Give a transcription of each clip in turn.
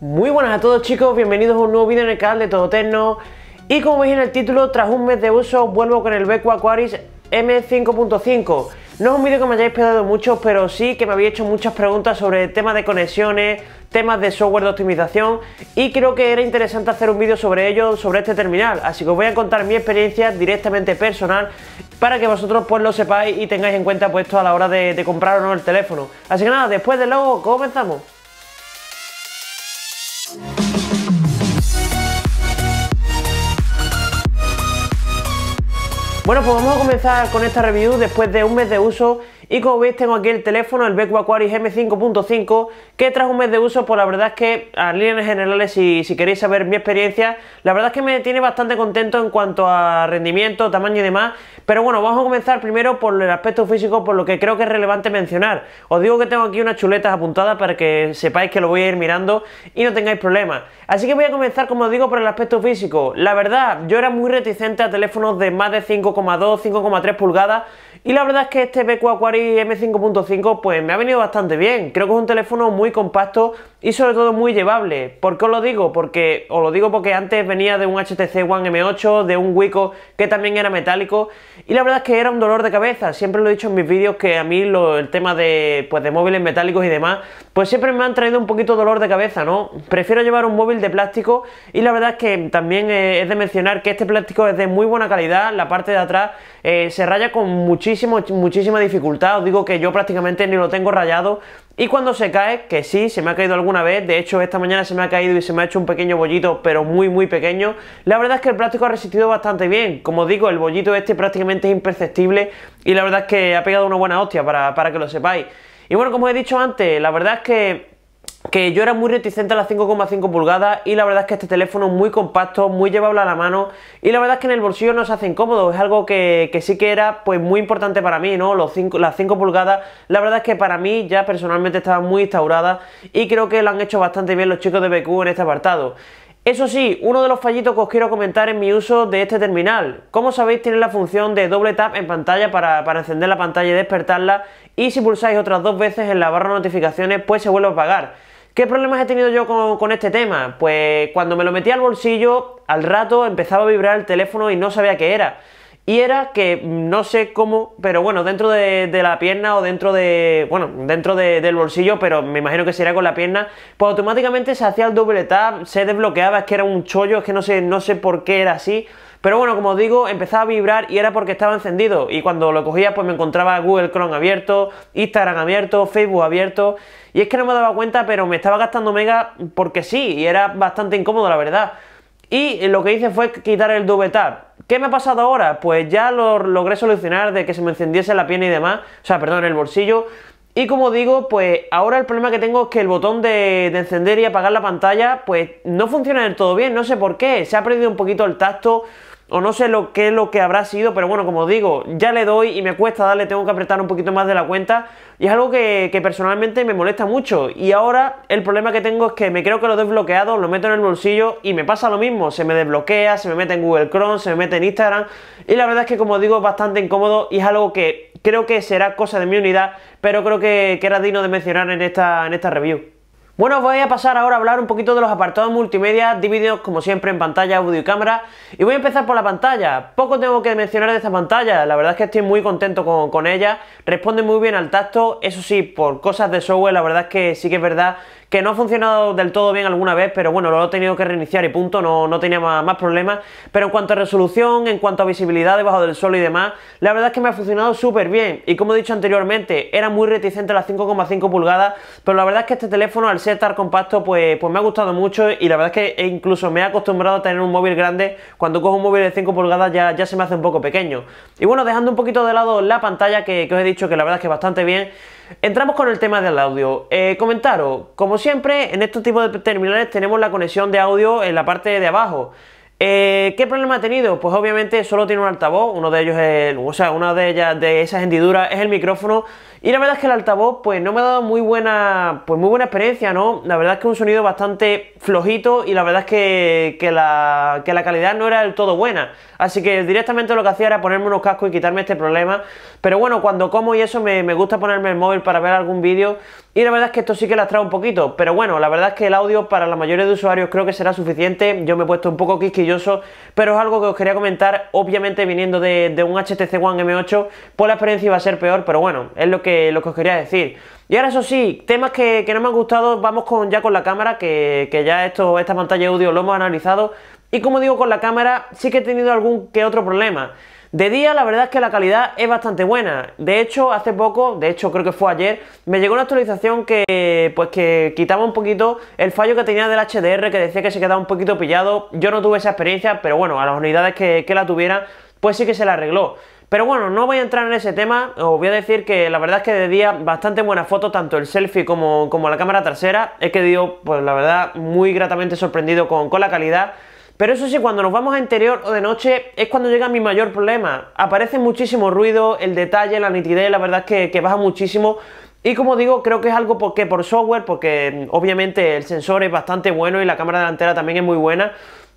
Muy buenas a todos chicos, bienvenidos a un nuevo vídeo en el canal de Todo Tecno. Y como veis en el título, tras un mes de uso vuelvo con el Beco Aquaris M5.5 No es un vídeo que me hayáis pedido mucho, pero sí que me habéis hecho muchas preguntas sobre temas de conexiones, temas de software de optimización Y creo que era interesante hacer un vídeo sobre ello, sobre este terminal Así que os voy a contar mi experiencia directamente personal para que vosotros pues lo sepáis y tengáis en cuenta pues a la hora de, de comprar o no el teléfono Así que nada, después de luego comenzamos Bueno, pues vamos a comenzar con esta review después de un mes de uso y como veis tengo aquí el teléfono, el Beco Aquaris M5.5, que tras un mes de uso, pues la verdad es que a líneas generales, si, si queréis saber mi experiencia, la verdad es que me tiene bastante contento en cuanto a rendimiento, tamaño y demás. Pero bueno, vamos a comenzar primero por el aspecto físico, por lo que creo que es relevante mencionar. Os digo que tengo aquí unas chuletas apuntadas para que sepáis que lo voy a ir mirando y no tengáis problemas. Así que voy a comenzar, como os digo, por el aspecto físico. La verdad, yo era muy reticente a teléfonos de más de 5,2, 5,3 pulgadas y la verdad es que este BQ Aquari M5.5 pues me ha venido bastante bien. Creo que es un teléfono muy compacto y sobre todo muy llevable. ¿Por qué os lo digo? Porque os lo digo porque antes venía de un HTC One M8, de un Wico que también era metálico y la verdad es que era un dolor de cabeza. Siempre lo he dicho en mis vídeos que a mí el tema pues, de móviles metálicos y demás, pues siempre me han traído un poquito dolor de cabeza, ¿no? Prefiero llevar un móvil de plástico y la verdad es que también eh, es de mencionar que este plástico es de muy buena calidad, la parte de atrás eh, se raya con muchísimo muchísima dificultad, os digo que yo prácticamente ni lo tengo rayado y cuando se cae, que sí, se me ha caído alguna vez, de hecho esta mañana se me ha caído y se me ha hecho un pequeño bollito, pero muy muy pequeño, la verdad es que el plástico ha resistido bastante bien, como digo, el bollito este prácticamente es imperceptible y la verdad es que ha pegado una buena hostia para, para que lo sepáis. Y bueno, como he dicho antes, la verdad es que que yo era muy reticente a las 5,5 pulgadas y la verdad es que este teléfono es muy compacto, muy llevable a la mano y la verdad es que en el bolsillo no se hace incómodo, es algo que, sí que era pues muy importante para mí, ¿no? Los cinco, las 5 pulgadas, la verdad es que para mí ya personalmente estaba muy instaurada y creo que lo han hecho bastante bien los chicos de BQ en este apartado. Eso sí, uno de los fallitos que os quiero comentar en mi uso de este terminal. Como sabéis tiene la función de doble tap en pantalla para, para, encender la pantalla y despertarla y si pulsáis otras dos veces en la barra de notificaciones pues se vuelve a apagar. ¿Qué problemas he tenido yo con, este tema? Pues cuando me lo metí al bolsillo, al rato empezaba a vibrar el teléfono y no sabía qué era. Y era que no sé cómo, pero bueno, dentro de, de la pierna o dentro de. Bueno, dentro de, del bolsillo, pero me imagino que sería con la pierna. Pues automáticamente se hacía el doble tap, se desbloqueaba, es que era un chollo, es que no sé, no sé por qué era así. Pero bueno, como os digo, empezaba a vibrar y era porque estaba encendido. Y cuando lo cogía, pues me encontraba Google Chrome abierto, Instagram abierto, Facebook abierto. Y es que no me daba cuenta, pero me estaba gastando mega porque sí, y era bastante incómodo, la verdad. Y lo que hice fue quitar el doble tap. ¿Qué me ha pasado ahora? Pues ya lo logré solucionar de que se me encendiese la pierna y demás, o sea, perdón, el bolsillo. Y como digo, pues ahora el problema que tengo es que el botón de, de, encender y apagar la pantalla, pues no funciona del todo bien, no sé por qué, se ha perdido un poquito el tacto, o no sé lo qué es lo que habrá sido, pero bueno, como digo, ya le doy y me cuesta darle, tengo que apretar un poquito más de la cuenta y es algo que, personalmente me molesta mucho y ahora el problema que tengo es que me creo que lo he desbloqueado, lo meto en el bolsillo y me pasa lo mismo, se me desbloquea, se me mete en Google Chrome, se me mete en Instagram y la verdad es que como digo es bastante incómodo y es algo que creo que será cosa de mi unidad, pero creo que, que era digno de mencionar en esta, en esta review. Bueno, voy a pasar ahora a hablar un poquito de los apartados multimedia divididos como siempre en pantalla, audio y cámara. Y voy a empezar por la pantalla. Poco tengo que mencionar de esta pantalla, la verdad es que estoy muy contento con, con ella. Responde muy bien al tacto, eso sí, por cosas de software la verdad es que sí que es verdad que no ha funcionado del todo bien alguna vez, pero bueno, lo he tenido que reiniciar y punto, no, tenía más, problemas. Pero en cuanto a resolución, en cuanto a visibilidad debajo del suelo y demás, la verdad es que me ha funcionado súper bien. Y como he dicho anteriormente, era muy reticente las 5,5 pulgadas, pero la verdad es que este teléfono, al ser tan compacto, pues, pues me ha gustado mucho y la verdad es que e incluso me he acostumbrado a tener un móvil grande. Cuando cojo un móvil de 5 pulgadas ya, ya se me hace un poco pequeño. Y bueno, dejando un poquito de lado la pantalla que, os he dicho que la verdad es que bastante bien, entramos con el tema del audio. Eh, comentaros, como siempre, en este tipo de terminales tenemos la conexión de audio en la parte de abajo. Eh, ¿Qué problema ha tenido? Pues obviamente solo tiene un altavoz, uno de ellos es, o sea, una de ellas de esas hendiduras es el micrófono y la verdad es que el altavoz pues no me ha dado muy buena, pues muy buena experiencia, ¿no? La verdad es que un sonido bastante flojito y la verdad es que, la, calidad no era del todo buena, así que directamente lo que hacía era ponerme unos cascos y quitarme este problema, pero bueno, cuando como y eso me, gusta ponerme el móvil para ver algún vídeo y la verdad es que esto sí que lastra un poquito, pero bueno, la verdad es que el audio para la mayoría de usuarios creo que será suficiente, yo me he puesto un poco yo pero es algo que os quería comentar, obviamente viniendo de, un HTC One M8, por pues la experiencia iba a ser peor, pero bueno, es lo que, lo que os quería decir. Y ahora eso sí, temas que, no me han gustado, vamos con, ya con la cámara, que, que ya esto, esta pantalla de audio lo hemos analizado, y como digo con la cámara, sí que he tenido algún que otro problema. De día la verdad es que la calidad es bastante buena. De hecho, hace poco, de hecho creo que fue ayer, me llegó una actualización que pues que quitaba un poquito el fallo que tenía del HDR que decía que se quedaba un poquito pillado. Yo no tuve esa experiencia, pero bueno, a las unidades que, que la tuviera, pues sí que se la arregló. Pero bueno, no voy a entrar en ese tema, os voy a decir que la verdad es que de día bastante buena foto, tanto el selfie como, como la cámara trasera. He quedado, pues la verdad, muy gratamente sorprendido con, con la calidad. Pero eso sí, cuando nos vamos a interior o de noche es cuando llega mi mayor problema. Aparece muchísimo ruido, el detalle, la nitidez, la verdad es que, baja muchísimo. Y como digo, creo que es algo porque por software, porque mm, obviamente el sensor es bastante bueno y la cámara delantera también es muy buena.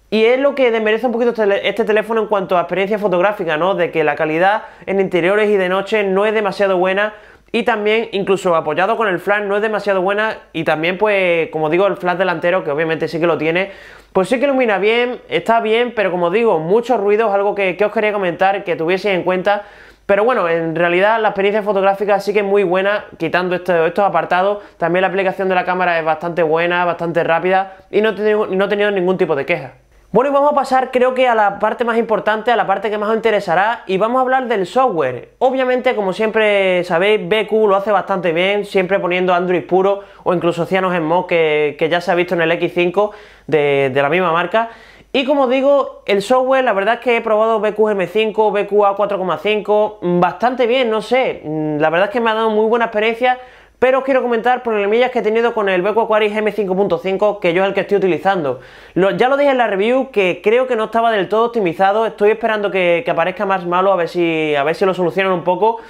Y es lo que desmerece un poquito este, este teléfono en cuanto a experiencia fotográfica, ¿no? De que la calidad en interiores y de noche no es demasiado buena y también, incluso apoyado con el flash, no es demasiado buena. Y también, pues, como digo, el flash delantero, que obviamente sí que lo tiene, pues sí que ilumina bien, está bien, pero como digo, muchos ruidos, algo que, os quería comentar, que tuvieseis en cuenta. Pero bueno, en realidad la experiencia fotográfica sí que es muy buena, quitando estos apartados. También la aplicación de la cámara es bastante buena, bastante rápida y no he no he tenido ningún tipo de queja. Bueno, y vamos a pasar creo que a la parte más importante, a la parte que más os interesará, y vamos a hablar del software. Obviamente, como siempre sabéis, BQ lo hace bastante bien, siempre poniendo Android puro o incluso Cianos en que, ya se ha visto en el X5 de, la misma marca. Y como digo, el software, la verdad es que he probado BQ m 5 BQ a 45 mm, bastante bien, no sé, mm, la verdad es que me ha dado muy buena experiencia, pero os quiero comentar problemillas que he tenido con el Beko Aquarius M5.5, que yo es el que estoy utilizando. ya lo dije en la review, que creo que no estaba del todo optimizado. Estoy esperando que, aparezca más malo, a ver si, a ver si lo solucionan un poco.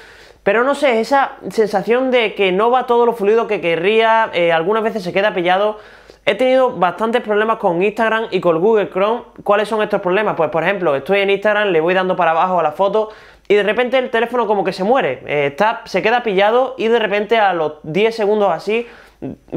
Pero no sé, esa sensación de que no va todo lo fluido que querría, eh, algunas veces se queda pillado. He tenido bastantes problemas con Instagram y con Google Chrome. ¿Cuáles son estos problemas? Pues por ejemplo, estoy en Instagram, le voy dando para abajo a la foto y de repente el teléfono como que se muere, eh, está, se queda pillado y de repente a los 10 segundos así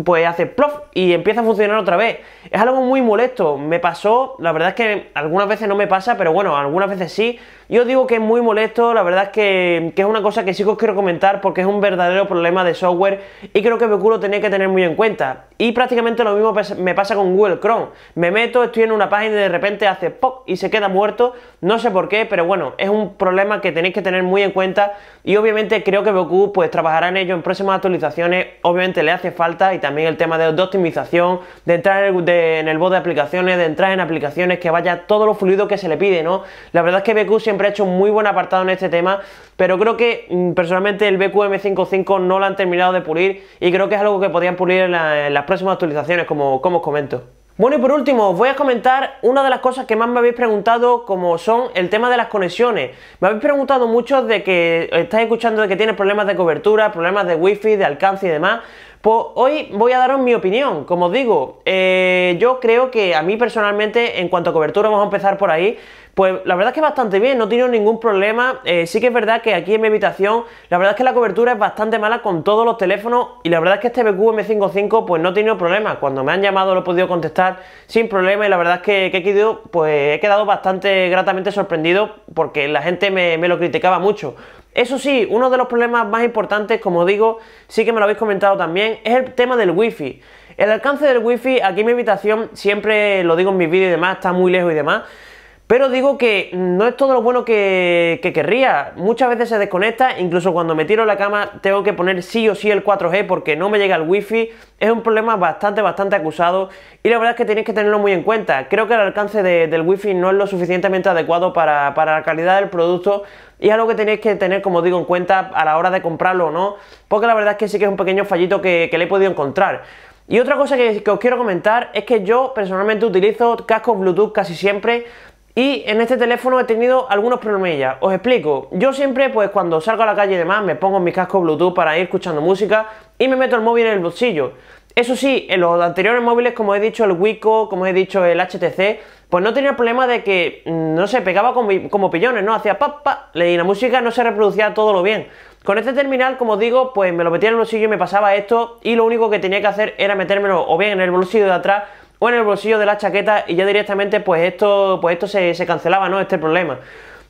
pues hace plof y empieza a funcionar otra vez. Es algo muy molesto. Me pasó, la verdad es que algunas veces no me pasa, pero bueno, algunas veces sí. Yo digo que es muy molesto, la verdad es que, es una cosa que sí os quiero comentar porque es un verdadero problema de software y creo que bq lo tenéis que tener muy en cuenta. Y prácticamente lo mismo me pasa con Google Chrome. Me meto, estoy en una página y de repente hace pop y se queda muerto, no sé por qué, pero bueno, es un problema que tenéis que tener muy en cuenta y obviamente creo que bq pues trabajará en ello en próximas actualizaciones, obviamente le hace falta y también el tema de, optimización, de entrar en el, bot de aplicaciones, de entrar en aplicaciones, que vaya todo lo fluido que se le pide, ¿no? La verdad es que bq siempre He un hecho muy buen apartado en este tema, pero creo que mm, personalmente el BQM55 no lo han terminado de pulir y creo que es algo que podrían pulir en, las próximas actualizaciones, como, como os comento. Bueno y por último os voy a comentar una de las cosas que más me habéis preguntado como son el tema de las conexiones. Me habéis preguntado muchos de que estáis escuchando de que tienes problemas de cobertura, problemas de wifi, de alcance y demás. Pues hoy voy a daros mi opinión. Como os digo, eh, eh, yo creo que a mí personalmente, en cuanto a cobertura, vamos a empezar por ahí. Pues la verdad es que bastante bien, no he ningún problema. Eh, sí que es verdad que aquí en mi habitación, la verdad es que la cobertura es bastante mala con todos los teléfonos. Y la verdad es que este bqm M55, pues no he tenido problema. Cuando me han llamado lo he podido contestar sin problema. Y la verdad es que, he, quedado, pues, he quedado bastante gratamente sorprendido porque la gente me, me lo criticaba mucho. Eso sí, uno de los problemas más importantes, como digo, sí que me lo habéis comentado también, es el tema del wifi. El alcance del wifi aquí mi invitación, siempre lo digo en mis vídeos y demás, está muy lejos y demás. Pero digo que no es todo lo bueno que, querría. Muchas veces se desconecta, incluso cuando me tiro la cama tengo que poner sí o sí el 4G porque no me llega el wifi. Es un problema bastante, bastante acusado y la verdad es que tenéis que tenerlo muy en cuenta. Creo que el alcance del wifi no es lo suficientemente adecuado para, la calidad del producto y es algo que tenéis que tener, como digo, en cuenta a la hora de comprarlo o no, porque la verdad es que sí que es un pequeño fallito que, que le he podido encontrar. Y otra cosa que, os quiero comentar es que yo personalmente utilizo cascos Bluetooth casi siempre y en este teléfono he tenido algunos problemillas. Os explico. Yo siempre, pues cuando salgo a la calle y demás, me pongo mis cascos Bluetooth para ir escuchando música y me meto el móvil en el bolsillo. Eso sí, en los anteriores móviles, como he dicho, el Wico, como he dicho, el HTC, pues no tenía problema de que, mm, no sé, pegaba como, como pillones, ¿no? Hacía pa, pa, y la música no se reproducía todo lo bien. Con este terminal, como digo, pues me lo metía en el bolsillo y me pasaba esto y lo único que tenía que hacer era metérmelo o bien en el bolsillo de atrás o en el bolsillo de la chaqueta y ya directamente pues esto, pues esto se, cancelaba, ¿no? Este problema.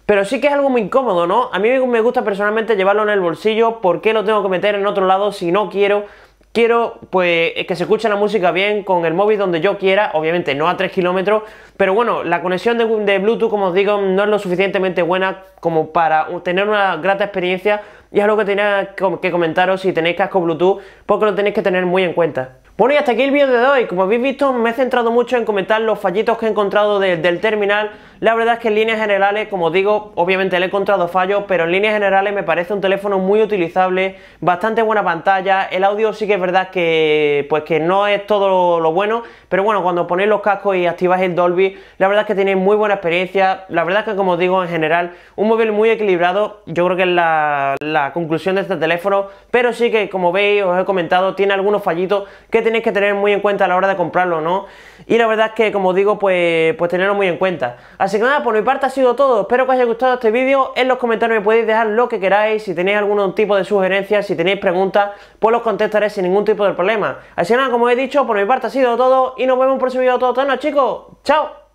Pero sí que es algo muy incómodo, ¿no? A mí me gusta personalmente llevarlo en el bolsillo, ¿por qué lo tengo que meter en otro lado si no quiero? Quiero pues que se escuche la música bien con el móvil donde yo quiera, obviamente no a 3 kilómetros, pero bueno, la conexión de, de, Bluetooth, como os digo, no es lo suficientemente buena como para tener una grata experiencia y es algo que tenía que comentaros si tenéis casco Bluetooth porque lo tenéis que tener muy en cuenta. Bueno y hasta aquí el vídeo de hoy, como habéis visto me he centrado mucho en comentar los fallitos que he encontrado del terminal la verdad es que en líneas generales, como digo, obviamente le he encontrado fallos, pero en líneas generales me parece un teléfono muy utilizable, bastante buena pantalla, el audio sí que es verdad que pues que no es todo lo bueno, pero bueno, cuando ponéis los cascos y activáis el Dolby, la verdad es que tenéis muy buena experiencia, la verdad es que como digo en general, un móvil muy equilibrado, yo creo que es la, conclusión de este teléfono, pero sí que como veis, os he comentado, tiene algunos fallitos que tenéis que tener muy en cuenta a la hora de comprarlo, ¿no? Y la verdad es que como digo, pues, pues tenerlo muy en cuenta. Así que nada, por mi parte ha sido todo. Espero que os haya gustado este vídeo. En los comentarios me podéis dejar lo que queráis. Si tenéis algún tipo de sugerencia, si tenéis preguntas, pues los contestaré sin ningún tipo de problema. Así que nada, como he dicho, por mi parte ha sido todo. Y nos vemos en el próximo vídeo. Todo, todo, chicos. Chao.